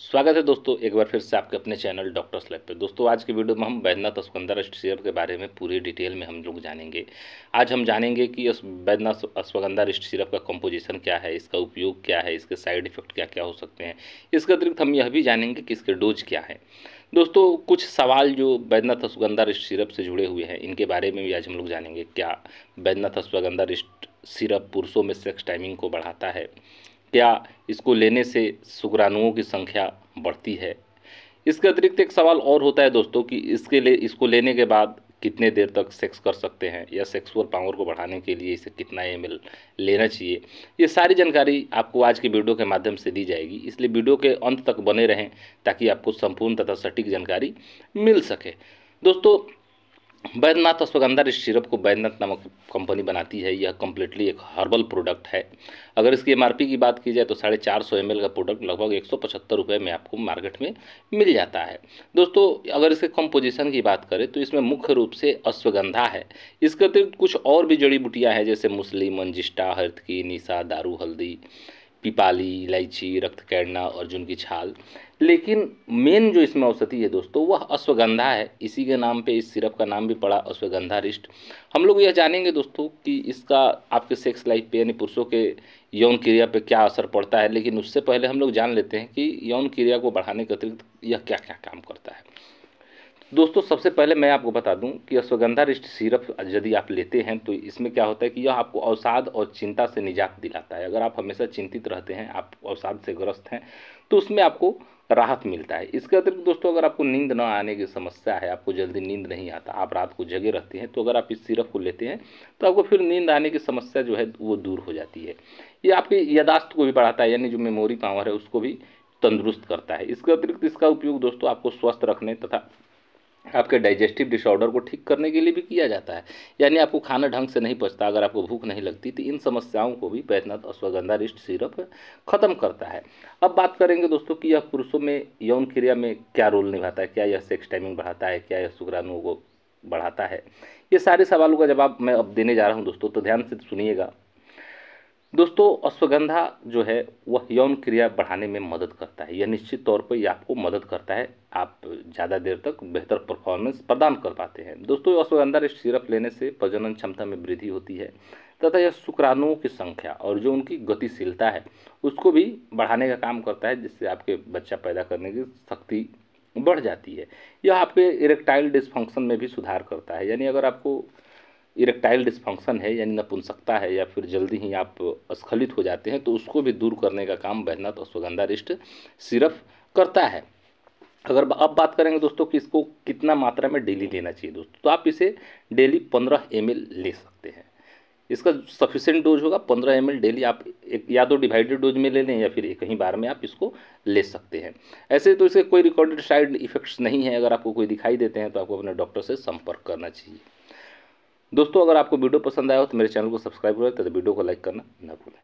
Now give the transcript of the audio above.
स्वागत है दोस्तों एक बार फिर से आपके अपने चैनल डॉक्टर स्लैब पे दोस्तों आज के वीडियो में हम बैद्यनाथ अस्कंदर सिरप के बारे में पूरी डिटेल में हम लोग जानेंगे आज हम जानेंगे कि बैद्यनाथ अस्वगंधा रिस्ट सिरप का कंपोजिशन क्या है इसका उपयोग क्या है इसके साइड इफेक्ट क्या क्या हो सकते हैं इसके अतिरिक्त हम यह भी जानेंगे कि इसके डोज क्या है दोस्तों कुछ सवाल जो बैद्यनाथ अश्वगंधा रिस्ट सिरप से जुड़े हुए हैं इनके बारे में भी आज हम लोग जानेंगे क्या बैद्यनाथ अस्वगंधा रिस्ट सिरप पुरुषों में सेक्स टाइमिंग को बढ़ाता है क्या इसको लेने से शुक्राणुओं की संख्या बढ़ती है इसके अतिरिक्त एक सवाल और होता है दोस्तों कि इसके लिए इसको लेने के बाद कितने देर तक सेक्स कर सकते हैं या सेक्सुअल पावर को बढ़ाने के लिए इसे कितना एम लेना चाहिए ये सारी जानकारी आपको आज के वीडियो के माध्यम से दी जाएगी इसलिए वीडियो के अंत तक बने रहें ताकि आपको संपूर्ण तथा सटीक जानकारी मिल सके दोस्तों बैद्यनाथ अश्वगंधा इस सिरप को बैद्यनाथ नामक कंपनी बनाती है यह कम्प्लीटली एक हर्बल प्रोडक्ट है अगर इसकी एमआरपी की बात की जाए तो साढ़े चार सौ एम का प्रोडक्ट लगभग एक सौ पचहत्तर रुपये में आपको मार्केट में मिल जाता है दोस्तों अगर इसके कंपोजिशन की बात करें तो इसमें मुख्य रूप से अश्वगंधा है इसके अतिरिक्त कुछ और भी जड़ी बूटियाँ हैं जैसे मुस्लिम मंजिष्टा हर्द की निशा दारू हल्दी पिपाली इलायची रक्त कैडना अर्जुन की छाल लेकिन मेन जो इसमें औषधि है दोस्तों वह अश्वगंधा है इसी के नाम पे इस सिरप का नाम भी पड़ा अश्वगंधा रिस्ट हम लोग यह जानेंगे दोस्तों कि इसका आपके सेक्स लाइफ पे यानी पुरुषों के यौन क्रिया पे क्या असर पड़ता है लेकिन उससे पहले हम लोग जान लेते हैं कि यौन क्रिया को बढ़ाने के अतिरिक्त यह क्या क्या काम करता है दोस्तों सबसे पहले मैं आपको बता दूं कि अश्वगंधा रिष्ट सिरप यदि आप लेते हैं तो इसमें क्या होता है कि यह आपको अवसाद और चिंता से निजात दिलाता है अगर आप हमेशा चिंतित रहते हैं आप अवसाद से ग्रस्त हैं तो उसमें आपको राहत मिलता है इसके अतिरिक्त दोस्तों अगर आपको नींद न आने की समस्या है आपको जल्दी नींद नहीं आता आप रात को जगे रहते हैं तो अगर आप इस सिरप को लेते हैं तो आपको फिर नींद आने की समस्या जो है वो दूर हो जाती है ये आपकी यादाश्त को भी बढ़ाता है यानी जो मेमोरी पावर है उसको भी तंदुरुस्त करता है इसके अतिरिक्त इसका उपयोग दोस्तों आपको स्वस्थ रखने तथा आपके डाइजेस्टिव डिसऑर्डर को ठीक करने के लिए भी किया जाता है यानी आपको खाना ढंग से नहीं पचता अगर आपको भूख नहीं लगती तो इन समस्याओं को भी बैजनाथ अश्वगंधा रिस्ट सिरप खत्म करता है अब बात करेंगे दोस्तों कि यह पुरुषों में यौन क्रिया में क्या रोल निभाता है क्या यह सेक्स टाइमिंग बढ़ाता है क्या यह शुक्राणुओं को बढ़ाता है ये सारे सवालों का जवाब मैं अब देने जा रहा हूँ दोस्तों तो ध्यान से सुनिएगा दोस्तों अश्वगंधा जो है वह यौन क्रिया बढ़ाने में मदद करता है यह निश्चित तौर पर यह आपको मदद करता है आप ज़्यादा देर तक बेहतर परफॉर्मेंस प्रदान कर पाते हैं दोस्तों अश्वगंधा सिरप लेने से प्रजनन क्षमता में वृद्धि होती है तथा यह शुक्राणुओं की संख्या और जो उनकी गतिशीलता है उसको भी बढ़ाने का काम करता है जिससे आपके बच्चा पैदा करने की शक्ति बढ़ जाती है यह आपके इरेक्टाइल डिस्फंक्शन में भी सुधार करता है यानी अगर आपको इरेक्टाइल डिस्फंक्शन है यानी नपुंसकता है या फिर जल्दी ही आप स्खलित हो जाते हैं तो उसको भी दूर करने का काम बहनाथ और सुगंधा रिष्ट सिर्फ करता है अगर अब बात करेंगे दोस्तों कि इसको कितना मात्रा में डेली लेना चाहिए दोस्तों तो आप इसे डेली पंद्रह एम ले सकते हैं इसका सफिशेंट डोज होगा पंद्रह एम डेली आप एक या तो डिवाइडेड डोज में ले लें या फिर एक ही बार में आप इसको ले सकते हैं ऐसे तो इसके कोई रिकॉर्डेड साइड इफेक्ट्स नहीं है अगर आपको कोई दिखाई देते हैं तो आपको अपने डॉक्टर से संपर्क करना चाहिए दोस्तों अगर आपको वीडियो पसंद आया हो तो मेरे चैनल को सब्सक्राइब करें तो वीडियो को लाइक करना ना भूलें